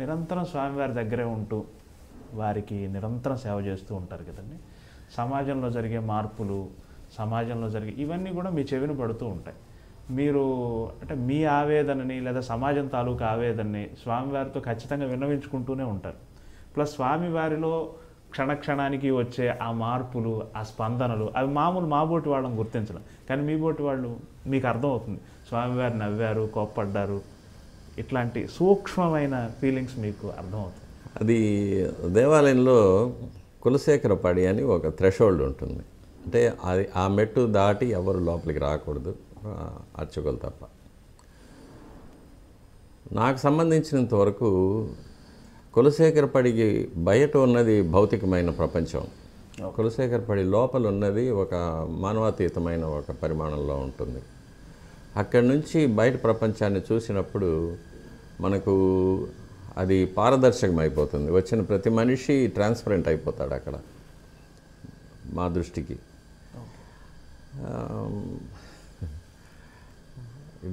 నిరంతరం స్వామివారి దగ్గరే ఉంటూ వారికి నిరంతరం సేవ చేస్తూ ఉంటారు కదండి సమాజంలో జరిగే మార్పులు సమాజంలో జరిగే ఇవన్నీ కూడా మీ చెవిని పడుతూ ఉంటాయి మీరు అంటే మీ ఆవేదనని లేదా సమాజం తాలూకా ఆవేదనని స్వామివారితో ఖచ్చితంగా విన్నవించుకుంటూనే ఉంటారు ప్లస్ స్వామివారిలో క్షణక్షణానికి వచ్చే ఆ మార్పులు ఆ స్పందనలు అవి మామూలు మా బోటి వాళ్ళని గుర్తించడం కానీ మీ బోటి వాళ్ళు మీకు అర్థమవుతుంది స్వామివారు నవ్వారు కోప్పడ్డారు ఇట్లాంటి సూక్ష్మమైన ఫీలింగ్స్ మీకు అర్థమవుతుంది అది దేవాలయంలో కులశేఖరపాడి అని ఒక థ్రెషోల్డ్ ఉంటుంది అంటే అది ఆ మెట్టు దాటి ఎవరు లోపలికి రాకూడదు అర్చకులు తప్ప నాకు సంబంధించినంత వరకు కులశేఖరపడికి బయట ఉన్నది భౌతికమైన ప్రపంచం కులశేఖరపడి లోపల ఉన్నది ఒక మానవాతీతమైన ఒక పరిమాణంలో ఉంటుంది అక్కడి నుంచి బయట ప్రపంచాన్ని చూసినప్పుడు మనకు అది పారదర్శకం అయిపోతుంది వచ్చిన ప్రతి మనిషి ట్రాన్స్పరెంట్ అయిపోతాడు అక్కడ మా దృష్టికి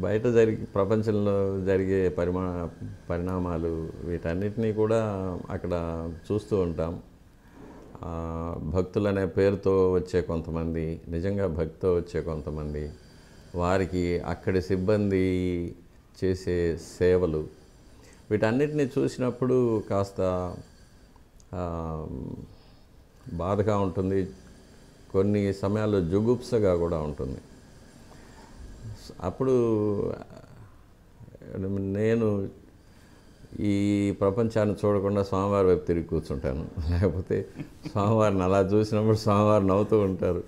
బయట జరిగి ప్రపంచంలో జరిగే పరిమా పరిణామాలు వీటన్నిటినీ కూడా అక్కడ చూస్తూ ఉంటాం భక్తులు అనే పేరుతో వచ్చే కొంతమంది నిజంగా భక్తితో వచ్చే కొంతమంది వారికి అక్కడి సిబ్బంది చేసే సేవలు వీటన్నిటిని చూసినప్పుడు కాస్త బాధగా ఉంటుంది కొన్ని సమయాల్లో జుగుప్సగా కూడా ఉంటుంది అప్పుడు నేను ఈ ప్రపంచాన్ని చూడకుండా స్వామివారి వైపు తిరిగి కూర్చుంటాను లేకపోతే స్వామివారిని అలా చూసినప్పుడు స్వామివారు నవ్వుతూ ఉంటారు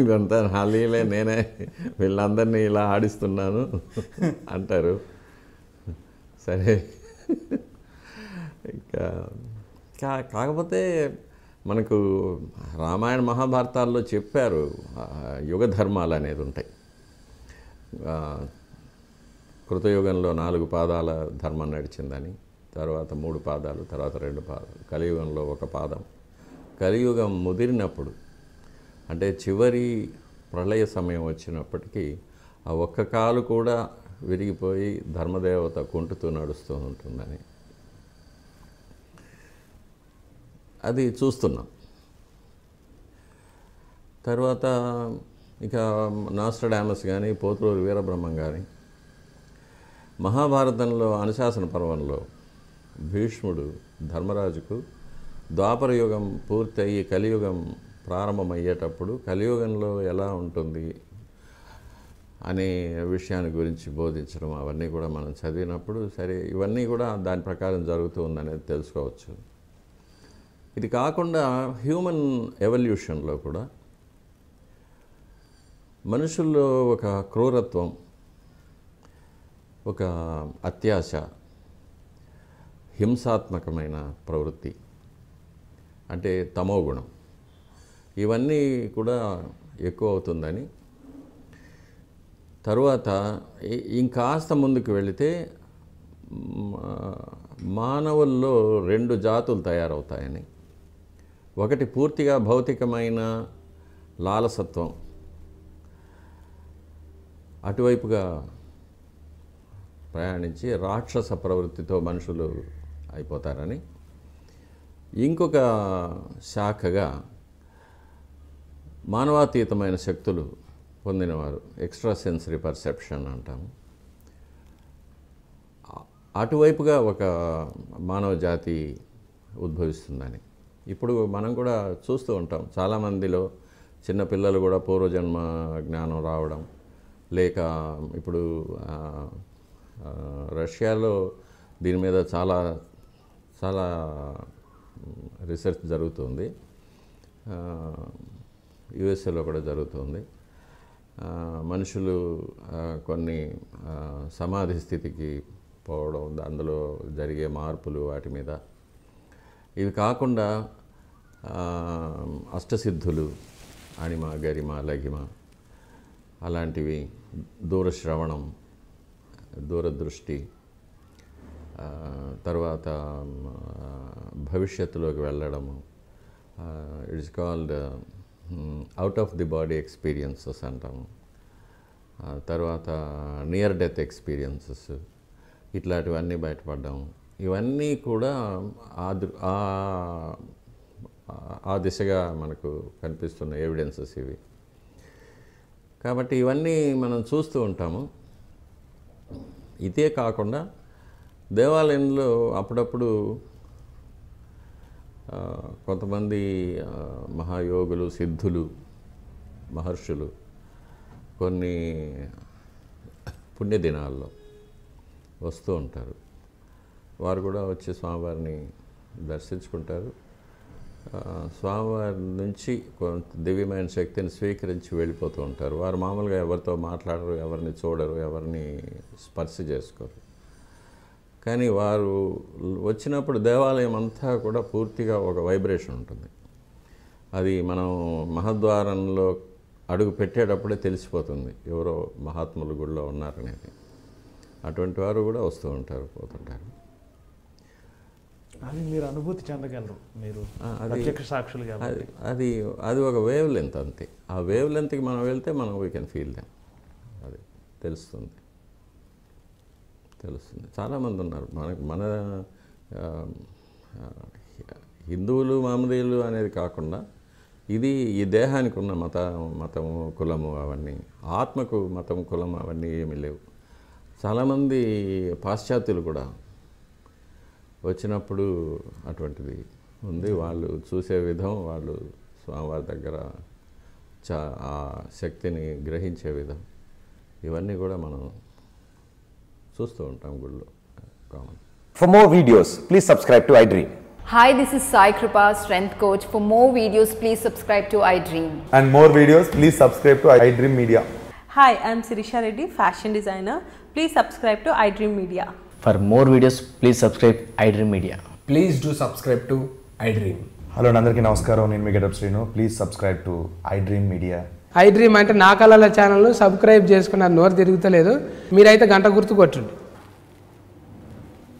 ఇదంతా హాలీలే నేనే వీళ్ళందరినీ ఇలా ఆడిస్తున్నాను అంటారు సరే ఇంకా కాకపోతే మనకు రామాయణ మహాభారతాల్లో చెప్పారు యుగ ధర్మాలు అనేది ఉంటాయి కృతయుగంలో నాలుగు పాదాల ధర్మం నడిచిందని తర్వాత మూడు పాదాలు తర్వాత రెండు పాదాలు కలియుగంలో ఒక పాదం కలియుగం ముదిరినప్పుడు అంటే చివరి ప్రళయ సమయం వచ్చినప్పటికీ ఆ ఒక్క కాలు కూడా విరిగిపోయి ధర్మదేవత కుంటుతూ నడుస్తూ ఉంటుందని అది చూస్తున్నాం తర్వాత ఇక డామస్ కానీ పోతులూరు వీరబ్రహ్మం కానీ మహాభారతంలో అనుశాసన పర్వంలో భీష్ముడు ధర్మరాజుకు ద్వాపర యుగం పూర్తి అయ్యి కలియుగం ప్రారంభమయ్యేటప్పుడు కలియుగంలో ఎలా ఉంటుంది అనే విషయాన్ని గురించి బోధించడం అవన్నీ కూడా మనం చదివినప్పుడు సరే ఇవన్నీ కూడా దాని ప్రకారం జరుగుతూ ఉందనేది తెలుసుకోవచ్చు ఇది కాకుండా హ్యూమన్ ఎవల్యూషన్లో కూడా మనుషుల్లో ఒక క్రూరత్వం ఒక అత్యాశ హింసాత్మకమైన ప్రవృత్తి అంటే తమో గుణం ఇవన్నీ కూడా ఎక్కువ అవుతుందని తరువాత ఇంకాస్త ముందుకు వెళితే మానవుల్లో రెండు జాతులు తయారవుతాయని ఒకటి పూర్తిగా భౌతికమైన లాలసత్వం అటువైపుగా ప్రయాణించి రాక్షస ప్రవృత్తితో మనుషులు అయిపోతారని ఇంకొక శాఖగా మానవాతీతమైన శక్తులు పొందినవారు ఎక్స్ట్రా సెన్సరీ పర్సెప్షన్ అంటాము అటువైపుగా ఒక మానవ జాతి ఉద్భవిస్తుందని ఇప్పుడు మనం కూడా చూస్తూ ఉంటాం చాలామందిలో చిన్నపిల్లలు కూడా పూర్వజన్మ జ్ఞానం రావడం లేక ఇప్పుడు రష్యాలో దీని మీద చాలా చాలా రీసెర్చ్ జరుగుతుంది యుఎస్ఏలో కూడా జరుగుతుంది మనుషులు కొన్ని సమాధి స్థితికి పోవడం అందులో జరిగే మార్పులు వాటి మీద ఇవి కాకుండా అష్టసిద్ధులు అణిమ గరిమ లగిమ అలాంటివి దూరశ్రవణం దూరదృష్టి తర్వాత భవిష్యత్తులోకి వెళ్ళడము it's called out of the body experiences అంటాము తర్వాత నియర్ డెత్ ఎక్స్పీరియన్సెస్ ఇట్లాంటివన్నీ బయటపడ్డాము ఇవన్నీ కూడా ఆ దిశగా మనకు కనిపిస్తున్న ఎవిడెన్సెస్ ఇవి కాబట్టి ఇవన్నీ మనం చూస్తూ ఉంటాము ఇదే కాకుండా దేవాలయంలో అప్పుడప్పుడు కొంతమంది మహాయోగులు సిద్ధులు మహర్షులు కొన్ని పుణ్యదినాల్లో వస్తూ ఉంటారు వారు కూడా వచ్చి స్వామివారిని దర్శించుకుంటారు స్వామివారి నుంచి కొంత దివ్యమైన శక్తిని స్వీకరించి వెళ్ళిపోతూ ఉంటారు వారు మామూలుగా ఎవరితో మాట్లాడరు ఎవరిని చూడరు ఎవరిని స్పర్శ చేసుకోరు కానీ వారు వచ్చినప్పుడు దేవాలయం అంతా కూడా పూర్తిగా ఒక వైబ్రేషన్ ఉంటుంది అది మనం మహద్వారంలో అడుగు పెట్టేటప్పుడే తెలిసిపోతుంది ఎవరో మహాత్ములు గుడిలో ఉన్నారనేది అటువంటి వారు కూడా వస్తూ ఉంటారు పోతుంటారు అది మీరు అనుభూతి చెందగలరు మీరు ప్రత్యక్ష సాక్షులు అది అది అది ఒక వేవ్ లెంత్ అంతే ఆ వేవ్ లెంత్కి మనం వెళ్తే మనం వీ కెన్ ఫీల్ దెమ్ అది తెలుస్తుంది తెలుస్తుంది చాలామంది ఉన్నారు మనకు మన హిందువులు మామూలు అనేది కాకుండా ఇది ఈ దేహానికి ఉన్న మత మతము కులము అవన్నీ ఆత్మకు మతం కులం అవన్నీ ఏమీ లేవు చాలామంది పాశ్చాత్యులు కూడా వచ్చినప్పుడు అటువంటిది ఉంది వాళ్ళు చూసే విధం వాళ్ళు స్వామివారి దగ్గర చా ఆ శక్తిని గ్రహించే విధం ఇవన్నీ కూడా మనం చూస్తూ ఉంటాం గుడిలో common for more videos please subscribe to iDream Hi, this is Sai Kripa, strength coach. For more videos, please subscribe to I Dream. And more videos, please subscribe to I Dream Media. Hi, I'm Sirisha Reddy, fashion designer. Please subscribe to I Dream Media. For more videos please subscribe iDream Media please do subscribe to iDream hello అందరికీ నమస్కారం నేను మీ Srinu please subscribe to iDream Media dream అంటే నా కళల channel subscribe చేసుకున్న నోరు తిరుగుతలేదు మీరైతే గంట గుర్తు కొట్టండి